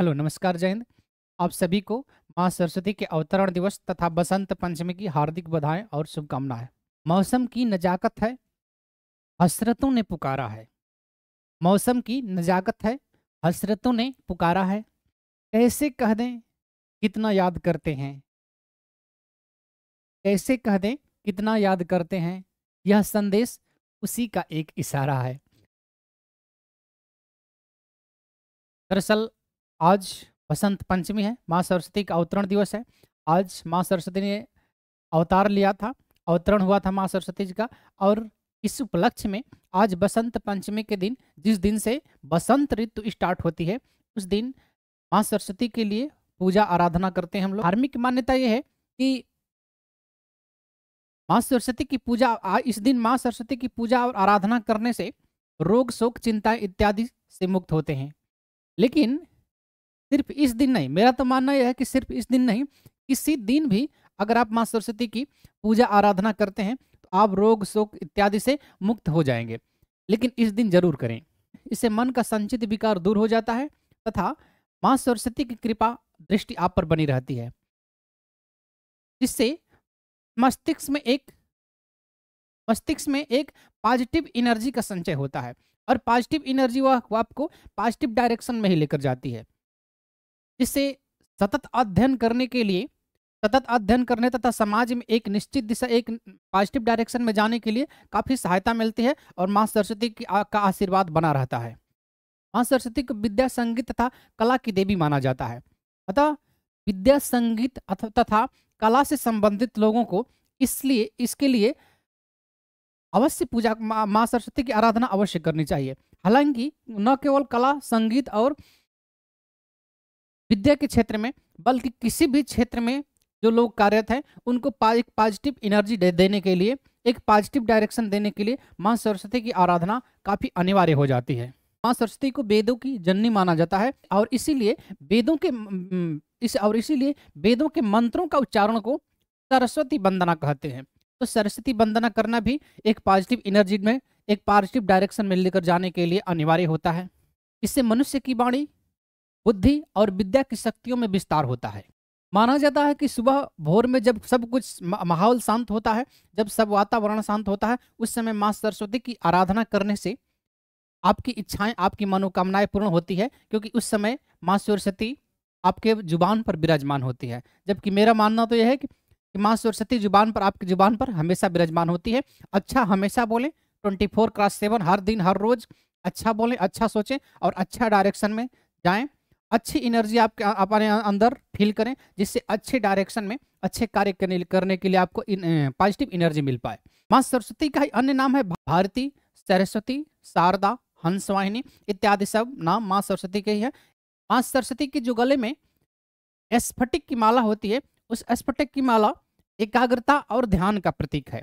hello नमस्कार जय हिंद आप सभी को माँ सरस्वती के अवतरण दिवस तथा बसंत पंचमी की हार्दिक बधाएं और शुभकामनाएं मौसम की नजाकत है हसरतों ने पुकारा है मौसम की नजाकत है हसरतों ने पुकारा है कैसे कह दें कितना याद करते हैं कैसे कह दें कितना याद करते हैं यह संदेश उसी का एक इशारा है दरअसल आज बसंत पंचमी है माँ सरस्वती का अवतरण दिवस है आज माँ सरस्वती ने अवतार लिया था अवतरण हुआ था माँ सरस्वती जी का और इस उपलक्ष्य में आज बसंत पंचमी के दिन जिस दिन से बसंत ऋतु स्टार्ट होती है उस दिन माँ सरस्वती के लिए पूजा आराधना करते हैं हम लोग धार्मिक मान्यता ये है कि माँ सरस्वती की पूजा इस दिन माँ सरस्वती की पूजा और आराधना करने से रोग शोक चिंता इत्यादि से मुक्त होते हैं लेकिन सिर्फ इस दिन नहीं मेरा तो मानना यह है कि सिर्फ इस दिन नहीं किसी दिन भी अगर आप माँ सरस्वती की पूजा आराधना करते हैं तो आप रोग शोक इत्यादि से मुक्त हो जाएंगे लेकिन इस दिन जरूर करें इससे मन का संचित विकार दूर हो जाता है तथा माँ सरस्वती की कृपा दृष्टि आप पर बनी रहती है जिससे मस्तिष्क में एक मस्तिष्क में एक पॉजिटिव एनर्जी का संचय होता है और पॉजिटिव एनर्जी वह आपको पॉजिटिव डायरेक्शन में ही लेकर जाती है जिससे सतत अध्ययन करने के लिए सतत अध्ययन करने तथा समाज में एक निश्चित दिशा एक पॉजिटिव डायरेक्शन में जाने के लिए काफ़ी सहायता मिलती है और माँ सरस्वती की का आशीर्वाद बना रहता है माँ सरस्वती को विद्या संगीत तथा कला की देवी माना जाता है अतः विद्या संगीत तथा कला से संबंधित लोगों को इसलिए इसके लिए अवश्य पूजा माँ सरस्वती की आराधना अवश्य करनी चाहिए हालांकि न केवल कला संगीत और विद्या के क्षेत्र में बल्कि किसी भी क्षेत्र में जो लोग कार्यरत हैं उनको एक पॉजिटिव एनर्जी देने के लिए एक पॉजिटिव डायरेक्शन देने के लिए माँ सरस्वती की आराधना काफ़ी अनिवार्य हो जाती है माँ सरस्वती को वेदों की जननी माना जाता है और इसीलिए वेदों के इस और इसीलिए वेदों के मंत्रों का उच्चारण को सरस्वती वंदना कहते हैं तो सरस्वती वंदना करना भी एक पॉजिटिव एनर्जी में एक पॉजिटिव डायरेक्शन में लेकर जाने के लिए अनिवार्य होता है इससे मनुष्य की वाणी बुद्धि और विद्या की शक्तियों में विस्तार होता है माना जाता है कि सुबह भोर में जब सब कुछ माहौल शांत होता है जब सब वातावरण शांत होता है उस समय माँ सरस्वती की आराधना करने से आपकी इच्छाएं आपकी मनोकामनाएं पूर्ण होती है क्योंकि उस समय माँ सरस्वती आपके जुबान पर विराजमान होती है जबकि मेरा मानना तो यह है कि माँ सरस्वती जुबान पर आपकी जुबान पर हमेशा विराजमान होती है अच्छा हमेशा बोलें ट्वेंटी फोर क्रॉस सेवन हर दिन हर रोज अच्छा बोलें अच्छा सोचें और अच्छा डायरेक्शन में जाएं अच्छी एनर्जी आपके अपने अंदर फील करें जिससे अच्छे डायरेक्शन में अच्छे कार्य करने, करने के लिए आपको पॉजिटिव एनर्जी अं, मिल पाए माँ सरस्वती का अन्य नाम है भारती सरस्वती शारदा हंसवाहिनी इत्यादि सब नाम माँ सरस्वती के ही है माँ सरस्वती के जो गले में स्फटिक की माला होती है उस स्फटिक की माला एकाग्रता और ध्यान का प्रतीक है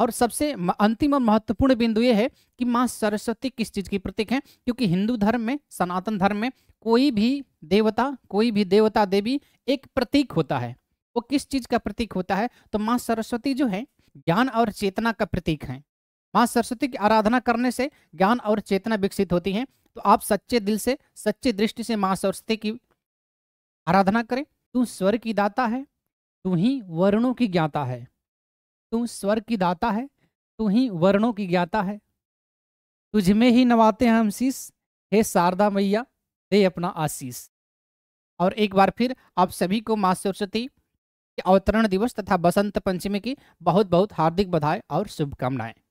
और सबसे अंतिम और महत्वपूर्ण बिंदु ये है कि माँ सरस्वती किस चीज़ की प्रतीक है क्योंकि हिंदू धर्म में सनातन धर्म में कोई भी देवता कोई भी देवता देवी एक प्रतीक होता है वो किस चीज़ का प्रतीक होता है तो माँ सरस्वती जो है ज्ञान और चेतना का प्रतीक है माँ सरस्वती की आराधना करने से ज्ञान और चेतना विकसित होती है तो आप सच्चे दिल से सच्चे दृष्टि से माँ सरस्वती की आराधना करें तू स्वर की दाता है तू ही वर्णों की ज्ञाता है तू स्वर की दाता है तू ही वर्णों की ज्ञाता है तुझ में ही नवाते हैं हम शीस हे शारदा मैया दे अपना आशीष और एक बार फिर आप सभी को माँ सरस्वती के अवतरण दिवस तथा बसंत पंचमी की बहुत बहुत हार्दिक बधाई और शुभकामनाएं